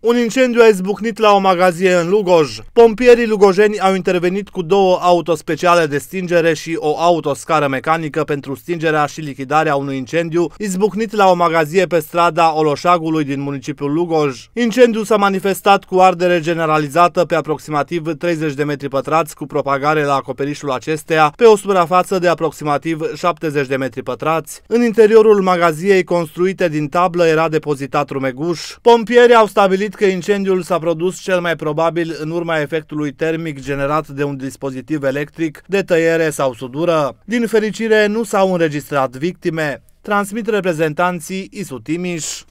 Un incendiu a izbucnit la o magazie în Lugoj. Pompierii lugojeni au intervenit cu două autospeciale de stingere și o autoscară mecanică pentru stingerea și lichidarea unui incendiu izbucnit la o magazie pe strada Oloșagului din municipiul Lugoj. Incendiul s-a manifestat cu ardere generalizată pe aproximativ 30 de metri pătrați cu propagare la acoperișul acesteia pe o suprafață de aproximativ 70 de metri pătrați. În interiorul magaziei construite din tablă era depozitat rumeguș. Pompierii au stabilit stabilit că incendiul s-a produs cel mai probabil în urma efectului termic generat de un dispozitiv electric de tăiere sau sudură. Din fericire, nu s-au înregistrat victime, transmit reprezentanții ISU Timiș.